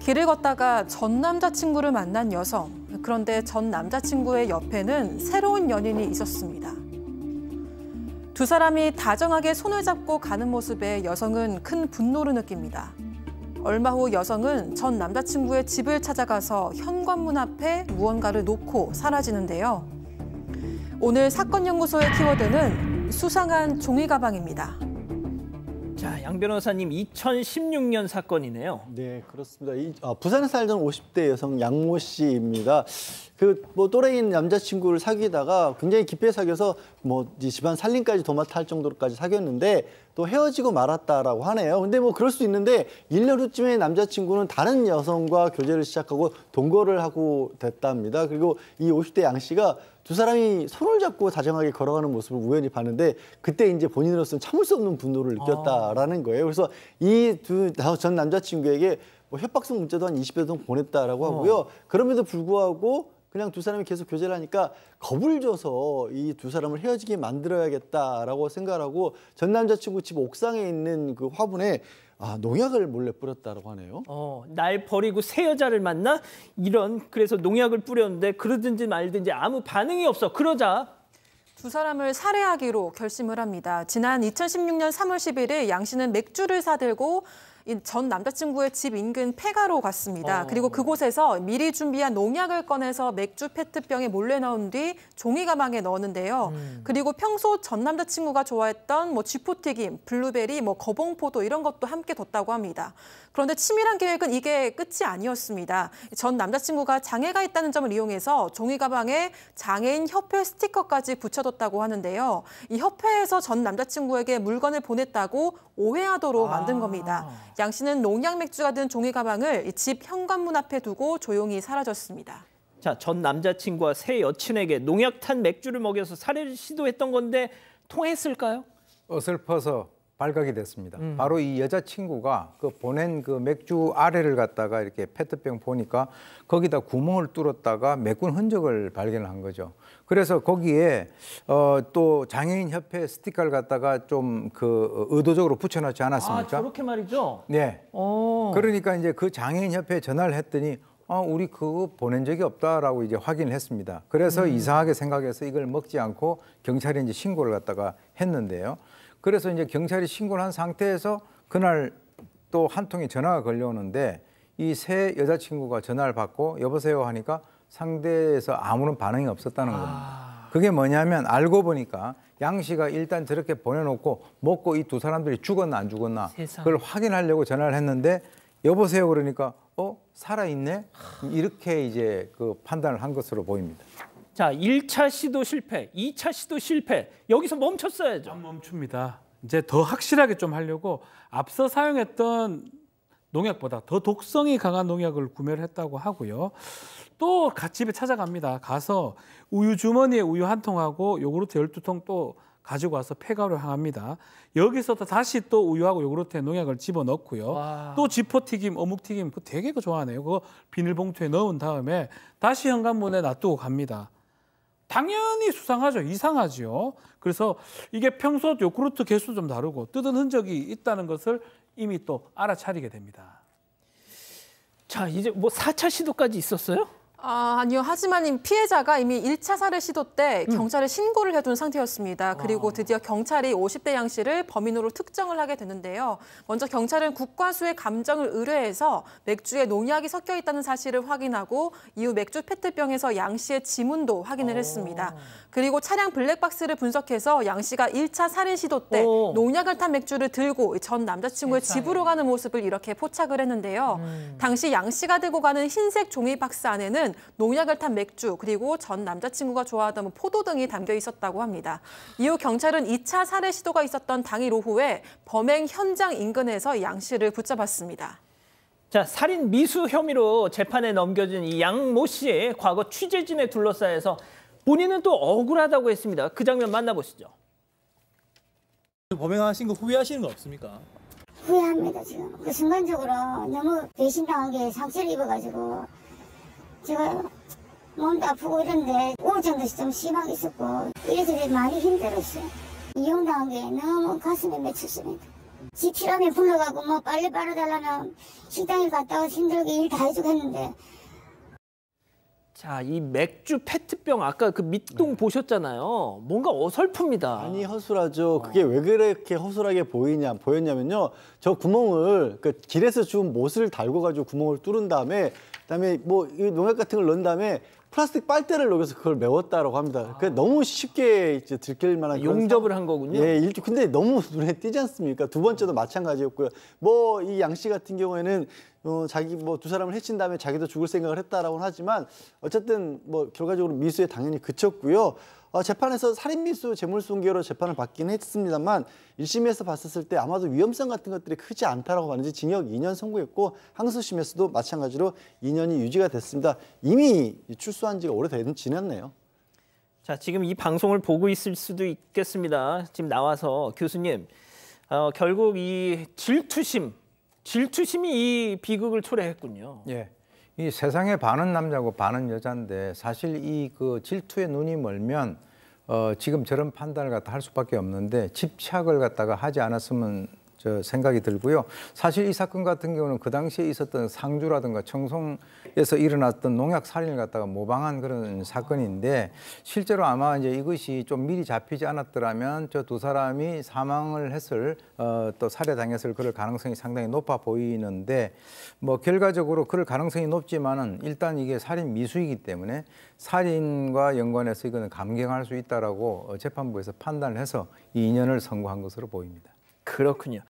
길을 걷다가 전 남자친구를 만난 여성. 그런데 전 남자친구의 옆에는 새로운 연인이 있었습니다. 두 사람이 다정하게 손을 잡고 가는 모습에 여성은 큰 분노를 느낍니다. 얼마 후 여성은 전 남자친구의 집을 찾아가서 현관문 앞에 무언가를 놓고 사라지는데요. 오늘 사건연구소의 키워드는 수상한 종이 가방입니다. 자, 양 변호사님 2016년 사건이네요. 네, 그렇습니다. 이, 아, 부산에 살던 50대 여성 양모 씨입니다. 그 뭐 또래인 남자친구를 사귀다가 굉장히 깊게 사귀어서 뭐 집안 살림까지 도맡아 할 정도로까지 사귀었는데 또 헤어지고 말았다라고 하네요. 근데 뭐 그럴 수 있는데 1년 후쯤에 남자친구는 다른 여성과 교제를 시작하고 동거를 하고 됐답니다. 그리고 이 50대 양 씨가 두 사람이 손을 잡고 다정하게 걸어가는 모습을 우연히 봤는데 그때 이제 본인으로서는 참을 수 없는 분노를 느꼈다라는 거예요. 그래서 이 두전 아, 남자친구에게 뭐 협박성 문자도 한 20여 통 보냈다라고 하고요. 어. 그럼에도 불구하고 그냥 두 사람이 계속 교제를 하니까 겁을 줘서 이 두 사람을 헤어지게 만들어야겠다라고 생각을 하고 전 남자친구 집 옥상에 있는 그 화분에 아, 농약을 몰래 뿌렸다고 하네요. 어, 날 버리고 새 여자를 만나? 이런 그래서 농약을 뿌렸는데 그러든지 말든지 아무 반응이 없어. 그러자 두 사람을 살해하기로 결심을 합니다. 지난 2016년 3월 11일 양 씨는 맥주를 사들고 전 남자친구의 집 인근 폐가로 갔습니다. 어... 그리고 그곳에서 미리 준비한 농약을 꺼내서 맥주 페트병에 몰래 넣은 뒤 종이 가방에 넣었는데요. 음... 그리고 평소 전 남자친구가 좋아했던 뭐 쥐포튀김, 블루베리, 뭐 거봉포도 이런 것도 함께 뒀다고 합니다. 그런데 치밀한 계획은 이게 끝이 아니었습니다. 전 남자친구가 장애가 있다는 점을 이용해서 종이 가방에 장애인 협회 스티커까지 붙여뒀다고 하는데요. 이 협회에서 전 남자친구에게 물건을 보냈다고 오해하도록 아. 만든 겁니다. 아... 양 씨는 농약 맥주가 든 종이 가방을 집 현관문 앞에 두고 조용히 사라졌습니다. 자, 전 남자친구와 새 여친에게 농약 탄 맥주를 먹여서 살해를 시도했던 건데 통했을까요? 어설퍼서 발각이 됐습니다. 음. 바로 이 여자친구가 그 보낸 그 맥주 아래를 갖다가 이렇게 페트병 보니까 거기다 구멍을 뚫었다가 메꾼 흔적을 발견한 거죠. 그래서 거기에 어, 또 장애인 협회 스티커를 갖다가 좀 그 의도적으로 붙여놓지 않았습니까? 아, 저렇게 말이죠. 네. 오. 어. 그러니까 이제 그 장애인 협회에 전화를 했더니 아, 우리 그거 보낸 적이 없다라고 이제 확인을 했습니다. 그래서 음. 이상하게 생각해서 이걸 먹지 않고 경찰에 이제 신고를 갖다가 했는데요. 그래서 이제 경찰이 신고를 한 상태에서 그날 또 한 통의 전화가 걸려오는데 이 세 여자친구가 전화를 받고 여보세요 하니까 상대에서 아무런 반응이 없었다는 겁니다. 아. 그게 뭐냐면 알고 보니까 양 씨가 일단 저렇게 보내놓고 먹고 이 두 사람들이 죽었나 안 죽었나 세상. 그걸 확인하려고 전화를 했는데 여보세요 그러니까 어 살아있네 이렇게 이제 그 판단을 한 것으로 보입니다. 자, 1차 시도 실패, 2차 시도 실패. 여기서 멈췄어야죠. 안 멈춥니다. 이제 더 확실하게 좀 하려고 앞서 사용했던 농약보다 더 독성이 강한 농약을 구매를 했다고 하고요. 또 갓집에 찾아갑니다. 가서 우유 주머니에 우유 한 통하고 요구르트 열두 통 또 가지고 와서 폐가루를 향합니다. 여기서 도 다시 또 우유하고 요구르트에 농약을 집어넣고요. 와. 또 지퍼튀김, 어묵튀김 그거 되게 그 좋아하네요. 그거 비닐봉투에 넣은 다음에 다시 현관문에 놔두고 갑니다. 당연히 수상하죠. 이상하지 그래서 이게 평소 요구르트 개수 좀 다르고 뜯은 흔적이 있다는 것을 이미 또 알아차리게 됩니다. 자, 이제 뭐 4차 시도까지 있었어요? 아, 아니요. 하지만 피해자가 이미 1차 살해 시도 때 음. 경찰에 신고를 해둔 상태였습니다. 그리고 드디어 경찰이 50대 양 씨를 범인으로 특정을 하게 되는데요. 먼저 경찰은 국과수의 감정을 의뢰해서 맥주에 농약이 섞여 있다는 사실을 확인하고 이후 맥주 페트병에서 양 씨의 지문도 확인을 어. 했습니다. 그리고 차량 블랙박스를 분석해서 양 씨가 1차 살해 시도 때 농약을 탄 맥주를 들고 전 남자친구의 집으로 가는 모습을 이렇게 포착을 했는데요. 음. 당시 양 씨가 들고 가는 흰색 종이 박스 안에는 안에는 농약을 탄 맥주 그리고 전 남자친구가 좋아하던 뭐 포도 등이 담겨 있었다고 합니다. 이후 경찰은 2차 살해 시도가 있었던 당일 오후에 범행 현장 인근에서 양 씨를 붙잡았습니다. 자, 살인 미수 혐의로 재판에 넘겨진 이 양 모 씨의 과거 취재진에 둘러싸여서 본인은 또 억울하다고 했습니다. 그 장면 만나보시죠. 범행하신 거 후회하시는 거 없습니까? 후회합니다, 지금. 그 순간적으로 너무 배신당한 게 상처를 입어가지고 제가 몸도 아프고 이런데 우울증도 좀 심하게 있었고 이래서 많이 힘들었어요. 이혼당한게 너무 가슴에 맺혔습니다. 지 필요하면 불러가고 뭐 빨리 빨아달라면 식당에 갔다 가 힘들게 일 다 해주고 했는데 자, 이 맥주 페트병 아까 그 밑동 네. 보셨잖아요. 뭔가 어설픕니다. 아니 허술하죠. 그게 왜 그렇게 허술하게 보이냐 보였냐면요. 저 구멍을 그 길에서 준 못을 달궈 가지고 구멍을 뚫은 다음에 그다음에 뭐 농약 같은 걸 넣은 다음에 플라스틱 빨대를 녹여서 그걸 메웠다라고 합니다. 아. 그 너무 쉽게 이제 들킬 만한 용접을 한 거군요. 예, 일단 근데 너무 눈에 띄지 않습니까? 두 번째도 마찬가지였고요. 뭐 이 양 씨 같은 경우에는 어, 자기 뭐 두 사람을 해친 다음에 자기도 죽을 생각을 했다라고는 하지만 어쨌든 뭐 결과적으로 미수에 당연히 그쳤고요. 어, 재판에서 살인미수 재물손괴로 재판을 받긴 했습니다만 1심에서 봤었을 때 아마도 위험성 같은 것들이 크지 않다라고 봤는지 징역 2년 선고했고 항소심에서도 마찬가지로 2년이 유지가 됐습니다. 이미 출소한 지가 오래된 지났네요. 자, 지금 이 방송을 보고 있을 수도 있겠습니다. 지금 나와서 교수님, 어, 결국 이 질투심, 질투심이 이 비극을 초래했군요. 예. 이 세상에 반은 남자고 반은 여자인데 사실 이 그 질투에 눈이 멀면 어, 지금 저런 판단을 갖다 할 수밖에 없는데 집착을 갖다가 하지 않았으면 저 생각이 들고요. 사실 이 사건 같은 경우는 그 당시에 있었던 상주라든가 청송에서 일어났던 농약 살인을 갖다가 모방한 그런 사건인데 실제로 아마 이제 이것이 좀 미리 잡히지 않았더라면 저 두 사람이 사망을 했을 어, 또 살해당했을 그럴 가능성이 상당히 높아 보이는데 뭐 결과적으로 그럴 가능성이 높지만은 일단 이게 살인 미수이기 때문에 살인과 연관해서 이거는 감경할 수 있다라고 재판부에서 판단을 해서 2년을 선고한 것으로 보입니다. 그렇군요.